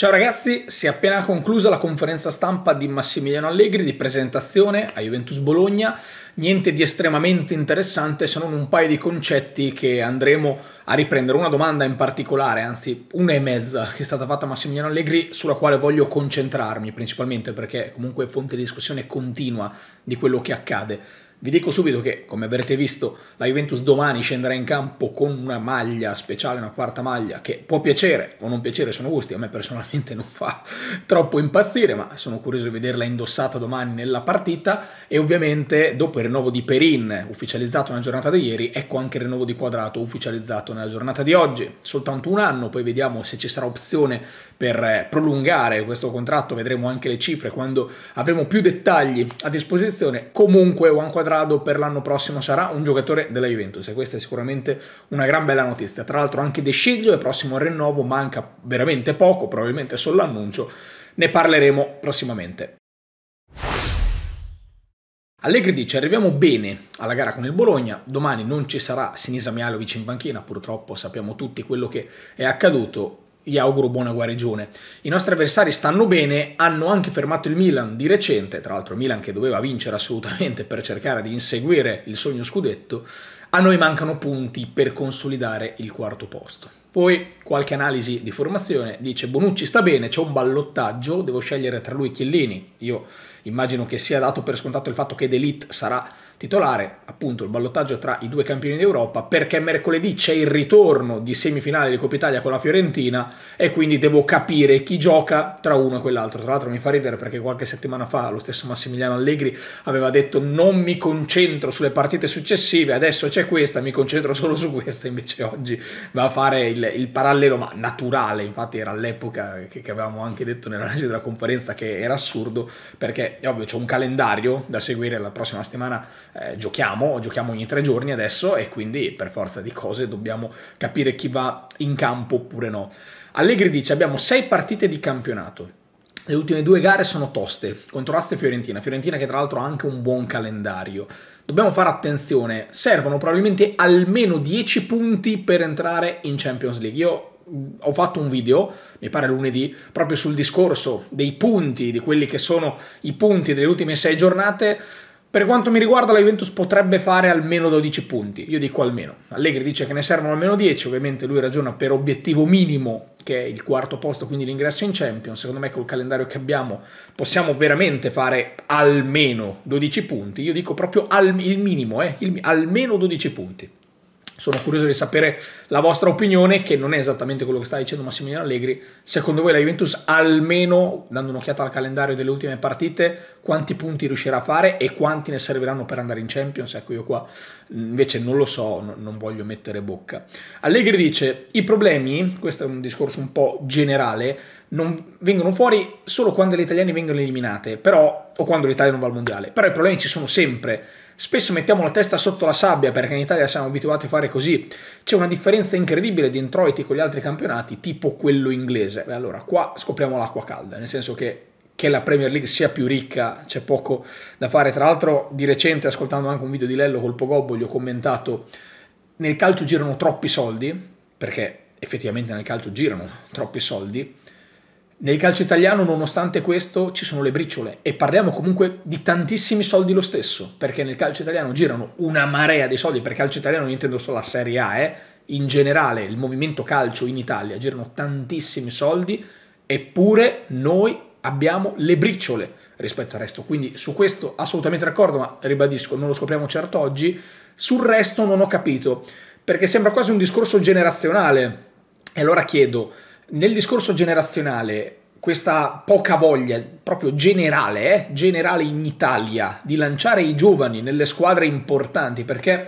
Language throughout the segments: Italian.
Ciao ragazzi, si è appena conclusa la conferenza stampa di Massimiliano Allegri di presentazione a Juventus Bologna, niente di estremamente interessante se non un paio di concetti che andremo a riprendere, una domanda in particolare, anzi una e mezza che è stata fatta a Massimiliano Allegri sulla quale voglio concentrarmi principalmente perché comunque è fonte di discussione continua di quello che accade. Vi dico subito che, come avrete visto, la Juventus domani scenderà in campo con una maglia speciale, una quarta maglia, che può piacere o non piacere, sono gusti, a me personalmente non fa troppo impazzire, ma sono curioso di vederla indossata domani nella partita e ovviamente dopo il rinnovo di Perin, ufficializzato nella giornata di ieri, ecco anche il rinnovo di Quadrato, ufficializzato nella giornata di oggi, soltanto un anno, poi vediamo se ci sarà opzione per eh, prolungare questo contratto, vedremo anche le cifre quando avremo più dettagli a disposizione, comunque Juan Quadrato Quadrado per l'anno prossimo sarà un giocatore della Juventus e questa è sicuramente una gran bella notizia. Tra l'altro anche De Sciglio il prossimo rinnovo, manca veramente poco, probabilmente solo l'annuncio, ne parleremo prossimamente. Allegri dice arriviamo bene alla gara con il Bologna, domani non ci sarà Sinisa Mialovic in banchina, purtroppo sappiamo tutti quello che è accaduto, gli auguro buona guarigione. I nostri avversari stanno bene, hanno anche fermato il Milan di recente, tra l'altro Milan che doveva vincere assolutamente per cercare di inseguire il sogno scudetto, a noi mancano punti per consolidare il quarto posto. Poi qualche analisi di formazione dice Bonucci sta bene, c'è un ballottaggio, devo scegliere tra lui e Chiellini. Io immagino che sia dato per scontato il fatto che D'Elite sarà titolare, appunto il ballottaggio tra i due campioni d'Europa, perché mercoledì c'è il ritorno di semifinale di Coppa Italia con la Fiorentina e quindi devo capire chi gioca tra uno e quell'altro. Tra l'altro mi fa ridere perché qualche settimana fa lo stesso Massimiliano Allegri aveva detto non mi concentro sulle partite successive, adesso c'è questa, mi concentro solo su questa, invece oggi va a fare il, il parallelo, ma naturale, infatti era all'epoca che, che avevamo anche detto nell'analisi della conferenza che era assurdo, perché è ovvio c'è un calendario da seguire la prossima settimana eh, giochiamo, giochiamo ogni tre giorni adesso e quindi per forza di cose dobbiamo capire chi va in campo oppure no. Allegri dice abbiamo sei partite di campionato. Le ultime due gare sono toste, contro Lazio e Fiorentina. Fiorentina che tra l'altro ha anche un buon calendario. Dobbiamo fare attenzione, servono probabilmente almeno 10 punti per entrare in Champions League. Io mm, ho fatto un video, mi pare lunedì, proprio sul discorso dei punti, di quelli che sono i punti delle ultime sei giornate. Per quanto mi riguarda la Juventus potrebbe fare almeno 12 punti, io dico almeno. Allegri dice che ne servono almeno 10, ovviamente lui ragiona per obiettivo minimo che è il quarto posto, quindi l'ingresso in Champions. Secondo me col calendario che abbiamo possiamo veramente fare almeno 12 punti, io dico proprio al, il minimo, eh, il, almeno 12 punti. Sono curioso di sapere la vostra opinione, che non è esattamente quello che sta dicendo Massimiliano Allegri. Secondo voi la Juventus, almeno dando un'occhiata al calendario delle ultime partite, quanti punti riuscirà a fare e quanti ne serviranno per andare in Champions? Ecco, io qua mm, invece non lo so, non voglio mettere bocca. Allegri dice, i problemi, questo è un discorso un po' generale, non vengono fuori solo quando le italiane vengono eliminate, però, o quando l'Italia non va al mondiale. Però i problemi ci sono sempre Spesso mettiamo la testa sotto la sabbia perché in Italia siamo abituati a fare così. C'è una differenza incredibile di introiti con gli altri campionati, tipo quello inglese. Beh, allora qua scopriamo l'acqua calda, nel senso che che la Premier League sia più ricca, c'è poco da fare. Tra l'altro, di recente, ascoltando anche un video di Lello col Pogobbo, gli ho commentato: nel calcio girano troppi soldi, perché effettivamente nel calcio girano troppi soldi nel calcio italiano, nonostante questo, ci sono le briciole e parliamo comunque di tantissimi soldi lo stesso, perché nel calcio italiano girano una marea di soldi, per calcio italiano non intendo solo la Serie A, eh. in generale il movimento calcio in Italia girano tantissimi soldi, eppure noi abbiamo le briciole rispetto al resto, quindi su questo assolutamente d'accordo, ma ribadisco, non lo scopriamo certo oggi, sul resto non ho capito, perché sembra quasi un discorso generazionale, e allora chiedo, nel discorso generazionale questa poca voglia proprio generale, eh, generale in Italia, di lanciare i giovani nelle squadre importanti, perché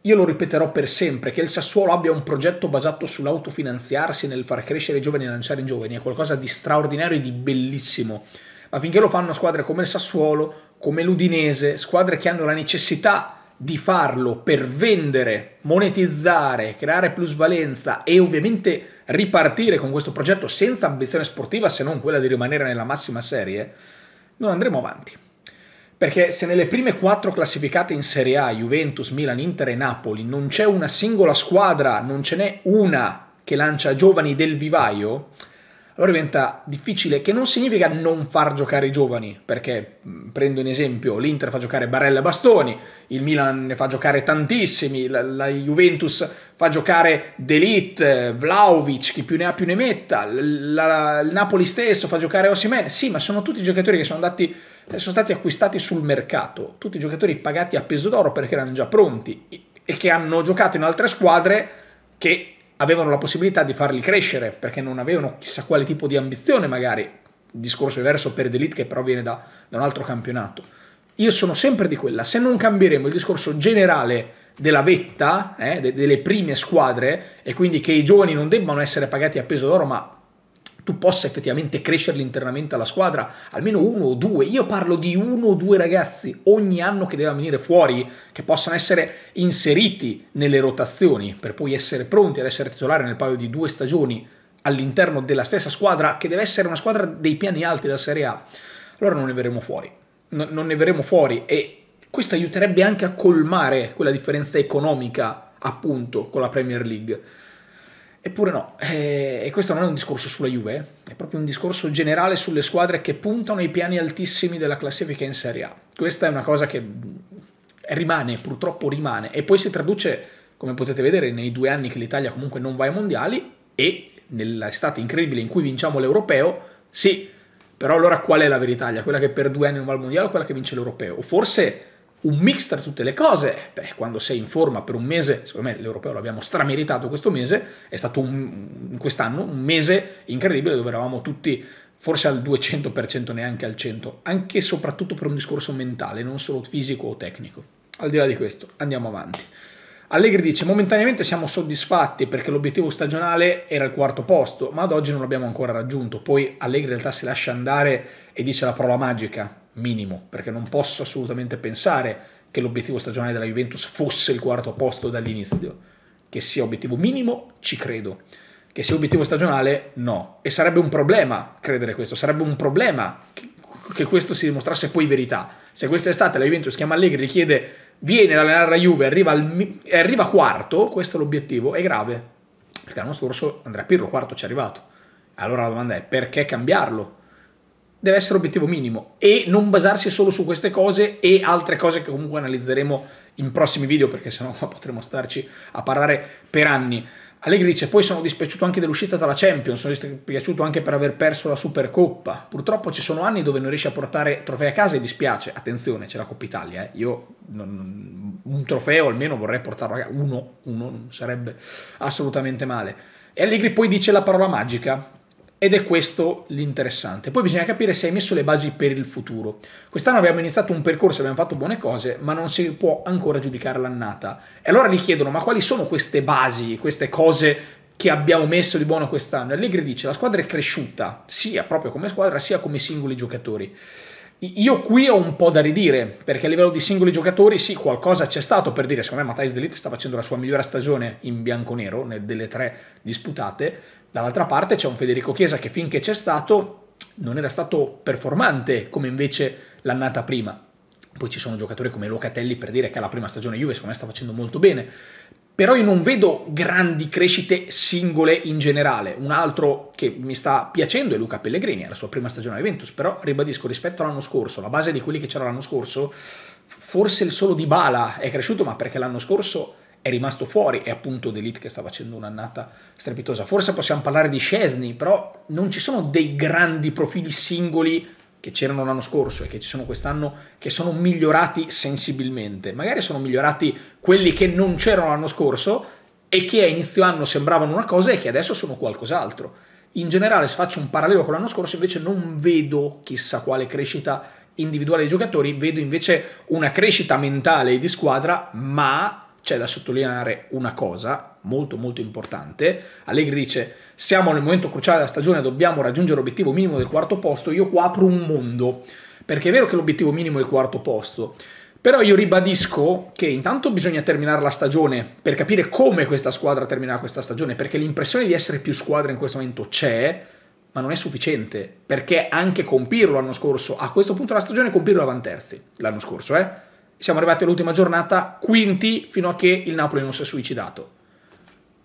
io lo ripeterò per sempre, che il Sassuolo abbia un progetto basato sull'autofinanziarsi nel far crescere i giovani e lanciare i giovani è qualcosa di straordinario e di bellissimo, ma finché lo fanno squadre come il Sassuolo, come l'Udinese, squadre che hanno la necessità di farlo per vendere, monetizzare, creare plusvalenza e ovviamente ripartire con questo progetto senza ambizione sportiva se non quella di rimanere nella massima serie, non andremo avanti. Perché se nelle prime quattro classificate in Serie A, Juventus, Milan, Inter e Napoli, non c'è una singola squadra, non ce n'è una che lancia giovani del vivaio, allora diventa difficile, che non significa non far giocare i giovani, perché mm, prendo in esempio l'Inter fa giocare Barella e Bastoni, il Milan ne fa giocare tantissimi, la, la Juventus fa giocare D'Elite, Vlaovic, chi più ne ha più ne metta, la, il Napoli stesso fa giocare Osimen, sì ma sono tutti giocatori che sono, andati, eh, sono stati acquistati sul mercato, tutti giocatori pagati a peso d'oro perché erano già pronti e che hanno giocato in altre squadre che avevano la possibilità di farli crescere perché non avevano chissà quale tipo di ambizione magari, discorso diverso per D'Elite che però viene da, da un altro campionato. Io sono sempre di quella, se non cambieremo il discorso generale della vetta, eh, de delle prime squadre, e quindi che i giovani non debbano essere pagati a peso d'oro, ma tu possa effettivamente crescerli internamente alla squadra, almeno uno o due. Io parlo di uno o due ragazzi ogni anno che devono venire fuori, che possano essere inseriti nelle rotazioni, per poi essere pronti ad essere titolari nel paio di due stagioni all'interno della stessa squadra, che deve essere una squadra dei piani alti della Serie A. Allora non ne verremo fuori. No, non ne verremo fuori e questo aiuterebbe anche a colmare quella differenza economica appunto con la Premier League. Eppure no, eh, e questo non è un discorso sulla Juve, è proprio un discorso generale sulle squadre che puntano ai piani altissimi della classifica in Serie A. Questa è una cosa che eh, rimane, purtroppo rimane, e poi si traduce, come potete vedere, nei due anni che l'Italia comunque non va ai mondiali e nell'estate incredibile in cui vinciamo l'europeo, sì, però allora qual è la vera Italia? Quella che per due anni non va al mondiale o quella che vince l'europeo? O forse un mix tra tutte le cose. Beh, quando sei in forma per un mese, secondo me l'europeo l'abbiamo strameritato questo mese, è stato quest'anno un mese incredibile dove eravamo tutti forse al 200% neanche al 100%, anche e soprattutto per un discorso mentale, non solo fisico o tecnico. Al di là di questo, andiamo avanti. Allegri dice momentaneamente siamo soddisfatti perché l'obiettivo stagionale era il quarto posto, ma ad oggi non l'abbiamo ancora raggiunto. Poi Allegri in realtà si lascia andare e dice la parola magica, minimo, perché non posso assolutamente pensare che l'obiettivo stagionale della Juventus fosse il quarto posto dall'inizio. Che sia obiettivo minimo, ci credo. Che sia obiettivo stagionale, no. E sarebbe un problema credere questo, sarebbe un problema che, che questo si dimostrasse poi verità. Se questa estate la Juventus chiama Allegri e chiede viene ad allenare la Juve, arriva, al, arriva quarto, questo è l'obiettivo, è grave. Perché l'anno scorso Andrea Pirlo quarto ci è arrivato. Allora la domanda è perché cambiarlo? deve essere obiettivo minimo e non basarsi solo su queste cose e altre cose che comunque analizzeremo in prossimi video perché sennò potremo starci a parlare per anni. Allegri dice poi sono dispiaciuto anche dell'uscita dalla Champions, sono dispiaciuto anche per aver perso la Supercoppa. Purtroppo ci sono anni dove non riesci a portare trofei a casa e dispiace. Attenzione, c'è la Coppa Italia, eh. io non, un trofeo almeno vorrei portarlo a casa, uno, uno non sarebbe assolutamente male. E Allegri poi dice la parola magica, ed è questo l'interessante. Poi bisogna capire se hai messo le basi per il futuro. Quest'anno abbiamo iniziato un percorso, abbiamo fatto buone cose, ma non si può ancora giudicare l'annata. E allora gli chiedono, ma quali sono queste basi, queste cose che abbiamo messo di buono quest'anno? Allegri dice, la squadra è cresciuta, sia proprio come squadra, sia come singoli giocatori. Io qui ho un po' da ridire, perché a livello di singoli giocatori sì, qualcosa c'è stato per dire, secondo me Matthijs Delete sta facendo la sua migliore stagione in bianco-nero, delle tre disputate, Dall'altra parte c'è un Federico Chiesa che finché c'è stato non era stato performante come invece l'annata prima. Poi ci sono giocatori come Locatelli per dire che alla prima stagione Juve secondo me sta facendo molto bene. Però io non vedo grandi crescite singole in generale. Un altro che mi sta piacendo è Luca Pellegrini, alla sua prima stagione a Juventus, però ribadisco rispetto all'anno scorso, la base di quelli che c'era l'anno scorso, forse il solo di Bala è cresciuto, ma perché l'anno scorso è rimasto fuori, è appunto D'Elite che sta facendo un'annata strepitosa. Forse possiamo parlare di Scesni, però non ci sono dei grandi profili singoli che c'erano l'anno scorso e che ci sono quest'anno che sono migliorati sensibilmente. Magari sono migliorati quelli che non c'erano l'anno scorso e che a inizio anno sembravano una cosa e che adesso sono qualcos'altro. In generale, se faccio un parallelo con l'anno scorso, invece non vedo chissà quale crescita individuale dei giocatori, vedo invece una crescita mentale e di squadra, ma c'è da sottolineare una cosa molto molto importante. Allegri dice siamo nel momento cruciale della stagione, dobbiamo raggiungere l'obiettivo minimo del quarto posto, io qua apro un mondo, perché è vero che l'obiettivo minimo è il quarto posto, però io ribadisco che intanto bisogna terminare la stagione per capire come questa squadra terminerà questa stagione, perché l'impressione di essere più squadra in questo momento c'è, ma non è sufficiente, perché anche compirlo l'anno scorso, a questo punto della stagione compirlo avanterzi l'anno scorso, eh? siamo arrivati all'ultima giornata quinti fino a che il Napoli non si è suicidato.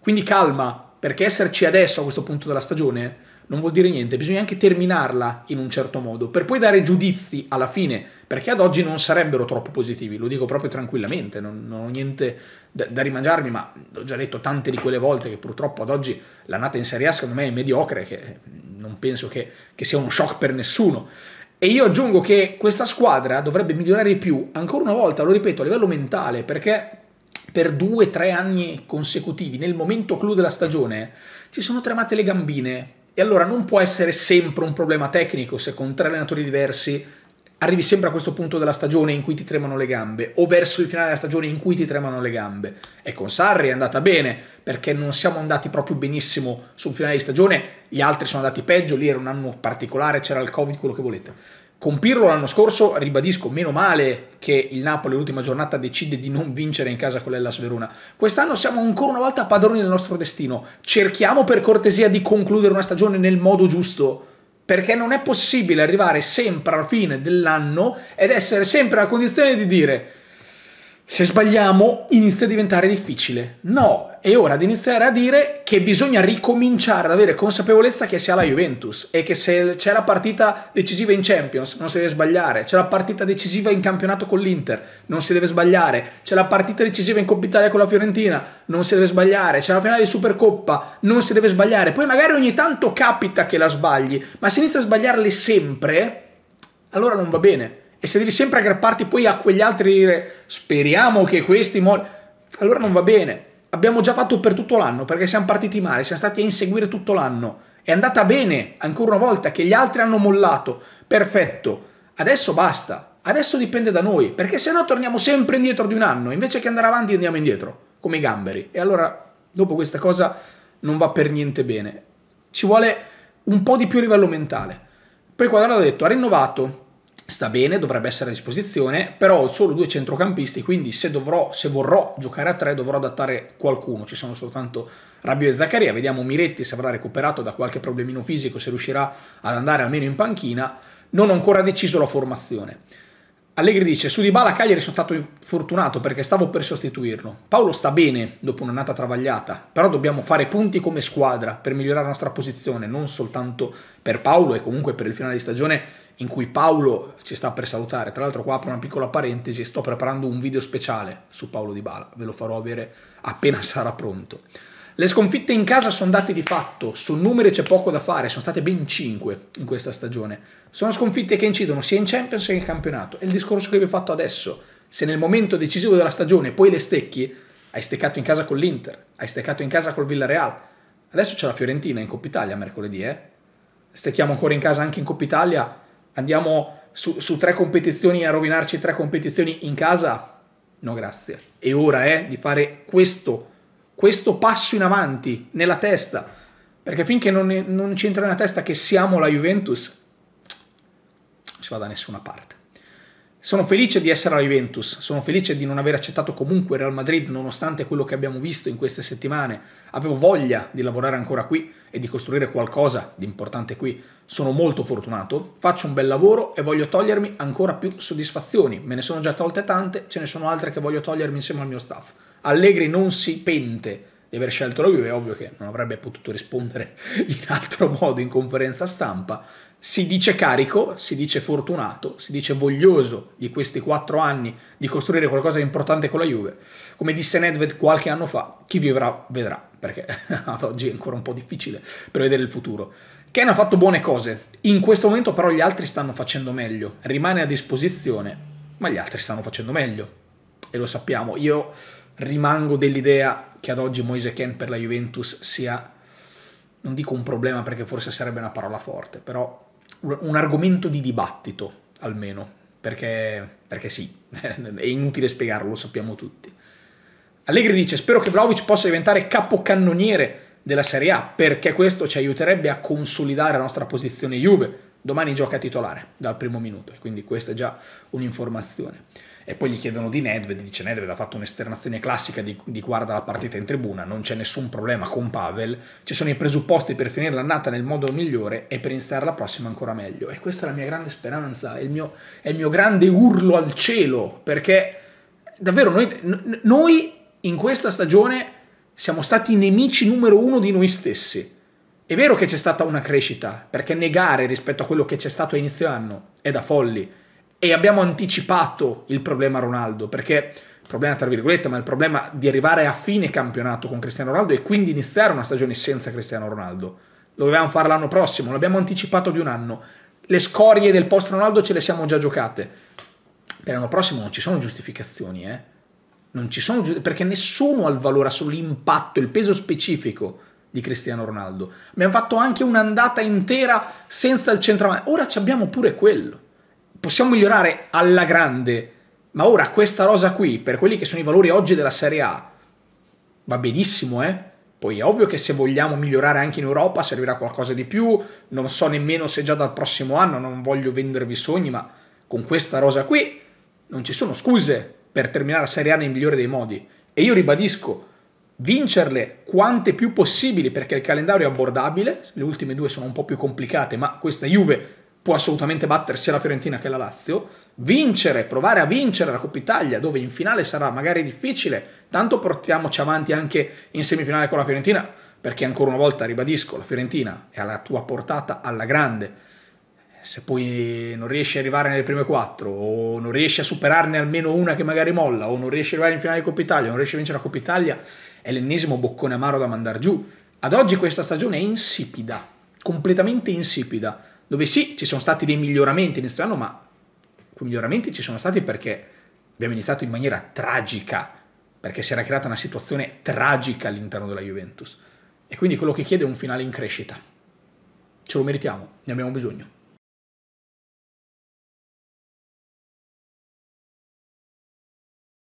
Quindi calma, perché esserci adesso a questo punto della stagione non vuol dire niente, bisogna anche terminarla in un certo modo, per poi dare giudizi alla fine, perché ad oggi non sarebbero troppo positivi, lo dico proprio tranquillamente, non, non ho niente da, da, rimangiarmi, ma l'ho già detto tante di quelle volte che purtroppo ad oggi l'annata in Serie A secondo me è mediocre, che non penso che, che sia uno shock per nessuno. E io aggiungo che questa squadra dovrebbe migliorare di più, ancora una volta, lo ripeto, a livello mentale, perché per due o tre anni consecutivi, nel momento clou della stagione, ci sono tremate le gambine. E allora non può essere sempre un problema tecnico se con tre allenatori diversi arrivi sempre a questo punto della stagione in cui ti tremano le gambe o verso il finale della stagione in cui ti tremano le gambe. E con Sarri è andata bene perché non siamo andati proprio benissimo sul finale di stagione, gli altri sono andati peggio, lì era un anno particolare, c'era il Covid, quello che volete. Con Pirlo l'anno scorso, ribadisco, meno male che il Napoli l'ultima giornata decide di non vincere in casa con l'Ellas Verona. Quest'anno siamo ancora una volta padroni del nostro destino. Cerchiamo per cortesia di concludere una stagione nel modo giusto perché non è possibile arrivare sempre alla fine dell'anno ed essere sempre alla condizione di dire se sbagliamo inizia a diventare difficile. No, è ora di iniziare a dire che bisogna ricominciare ad avere consapevolezza che sia la Juventus e che se c'è la partita decisiva in Champions non si deve sbagliare, c'è la partita decisiva in campionato con l'Inter non si deve sbagliare, c'è la partita decisiva in Coppa Italia con la Fiorentina non si deve sbagliare, c'è la finale di Supercoppa non si deve sbagliare, poi magari ogni tanto capita che la sbagli, ma se inizia a sbagliarle sempre, allora non va bene. E se devi sempre aggrapparti poi a quegli altri e dire speriamo che questi... Mo-", allora non va bene abbiamo già fatto per tutto l'anno perché siamo partiti male, siamo stati a inseguire tutto l'anno. È andata bene, ancora una volta, che gli altri hanno mollato. Perfetto. Adesso basta. Adesso dipende da noi, perché se no torniamo sempre indietro di un anno, invece che andare avanti andiamo indietro, come i gamberi. E allora, dopo questa cosa, non va per niente bene. Ci vuole un po' di più a livello mentale. Poi Quadrado ha detto, ha rinnovato, sta bene, dovrebbe essere a disposizione, però ho solo due centrocampisti, quindi se, dovrò, se vorrò giocare a tre dovrò adattare qualcuno, ci sono soltanto Rabio e Zaccaria, vediamo Miretti se avrà recuperato da qualche problemino fisico, se riuscirà ad andare almeno in panchina, non ho ancora deciso la formazione. Allegri dice, su Di Bala Cagliari sono stato fortunato perché stavo per sostituirlo. Paolo sta bene dopo un'annata travagliata, però dobbiamo fare punti come squadra per migliorare la nostra posizione, non soltanto per Paolo e comunque per il finale di stagione in cui Paolo ci sta per salutare. Tra l'altro qua apro una piccola parentesi, sto preparando un video speciale su Paolo Di Bala, ve lo farò avere appena sarà pronto. Le sconfitte in casa sono date di fatto, su numeri c'è poco da fare, sono state ben 5 in questa stagione. Sono sconfitte che incidono sia in Champions che in campionato. È il discorso che vi ho fatto adesso. Se nel momento decisivo della stagione poi le stecchi, hai steccato in casa con l'Inter, hai steccato in casa col Villarreal. Adesso c'è la Fiorentina in Coppa Italia mercoledì, eh? Stecchiamo ancora in casa anche in Coppa Italia andiamo su, su, tre competizioni a rovinarci tre competizioni in casa? No, grazie. E ora è di fare questo, questo passo in avanti nella testa, perché finché non, non c'entra nella testa che siamo la Juventus, non si va da nessuna parte. Sono felice di essere alla Juventus, sono felice di non aver accettato comunque Real Madrid nonostante quello che abbiamo visto in queste settimane. Avevo voglia di lavorare ancora qui e di costruire qualcosa di importante qui. Sono molto fortunato, faccio un bel lavoro e voglio togliermi ancora più soddisfazioni. Me ne sono già tolte tante, ce ne sono altre che voglio togliermi insieme al mio staff. Allegri non si pente di aver scelto la Juve, è ovvio che non avrebbe potuto rispondere in altro modo in conferenza stampa, si dice carico, si dice fortunato, si dice voglioso di questi quattro anni di costruire qualcosa di importante con la Juve. Come disse Nedved qualche anno fa, chi vivrà vedrà, perché ad oggi è ancora un po' difficile prevedere il futuro. Ken ha fatto buone cose, in questo momento però gli altri stanno facendo meglio, rimane a disposizione, ma gli altri stanno facendo meglio. E lo sappiamo, io rimango dell'idea che ad oggi Moise Ken per la Juventus sia, non dico un problema perché forse sarebbe una parola forte, però un argomento di dibattito, almeno, perché, perché sì, è inutile spiegarlo, lo sappiamo tutti. Allegri dice, spero che Vlaovic possa diventare capocannoniere della Serie A, perché questo ci aiuterebbe a consolidare la nostra posizione Juve. Domani gioca titolare dal primo minuto, quindi questa è già un'informazione e poi gli chiedono di Nedved, dice Nedved ha fatto un'esternazione classica di, di guarda la partita in tribuna, non c'è nessun problema con Pavel, ci sono i presupposti per finire l'annata nel modo migliore e per iniziare la prossima ancora meglio. E questa è la mia grande speranza, è il mio, è il mio grande urlo al cielo, perché davvero noi, noi in questa stagione siamo stati nemici numero uno di noi stessi. È vero che c'è stata una crescita, perché negare rispetto a quello che c'è stato a inizio anno è da folli e abbiamo anticipato il problema Ronaldo, perché problema tra virgolette, ma il problema di arrivare a fine campionato con Cristiano Ronaldo e quindi iniziare una stagione senza Cristiano Ronaldo. Lo dovevamo fare l'anno prossimo, l'abbiamo anticipato di un anno. Le scorie del post Ronaldo ce le siamo già giocate. Per l'anno prossimo non ci sono giustificazioni, eh? Non ci sono perché nessuno ha il valore sull'impatto, il peso specifico di Cristiano Ronaldo. Abbiamo fatto anche un'andata intera senza il centravanti. Ora abbiamo pure quello possiamo migliorare alla grande, ma ora questa rosa qui, per quelli che sono i valori oggi della Serie A, va benissimo, eh? Poi è ovvio che se vogliamo migliorare anche in Europa servirà qualcosa di più, non so nemmeno se già dal prossimo anno, non voglio vendervi sogni, ma con questa rosa qui non ci sono scuse per terminare la Serie A nel migliore dei modi. E io ribadisco, vincerle quante più possibili perché il calendario è abbordabile, le ultime due sono un po' più complicate, ma questa Juve può assolutamente battere sia la Fiorentina che la Lazio, vincere, provare a vincere la Coppa Italia, dove in finale sarà magari difficile, tanto portiamoci avanti anche in semifinale con la Fiorentina, perché ancora una volta ribadisco, la Fiorentina è alla tua portata alla grande. Se poi non riesci a arrivare nelle prime quattro, o non riesci a superarne almeno una che magari molla, o non riesci ad arrivare in finale di Coppa Italia, o non riesci a vincere la Coppa Italia, è l'ennesimo boccone amaro da mandare giù. Ad oggi questa stagione è insipida, completamente insipida dove sì, ci sono stati dei miglioramenti inizio anno, ma quei miglioramenti ci sono stati perché abbiamo iniziato in maniera tragica, perché si era creata una situazione tragica all'interno della Juventus. E quindi quello che chiede è un finale in crescita. Ce lo meritiamo, ne abbiamo bisogno.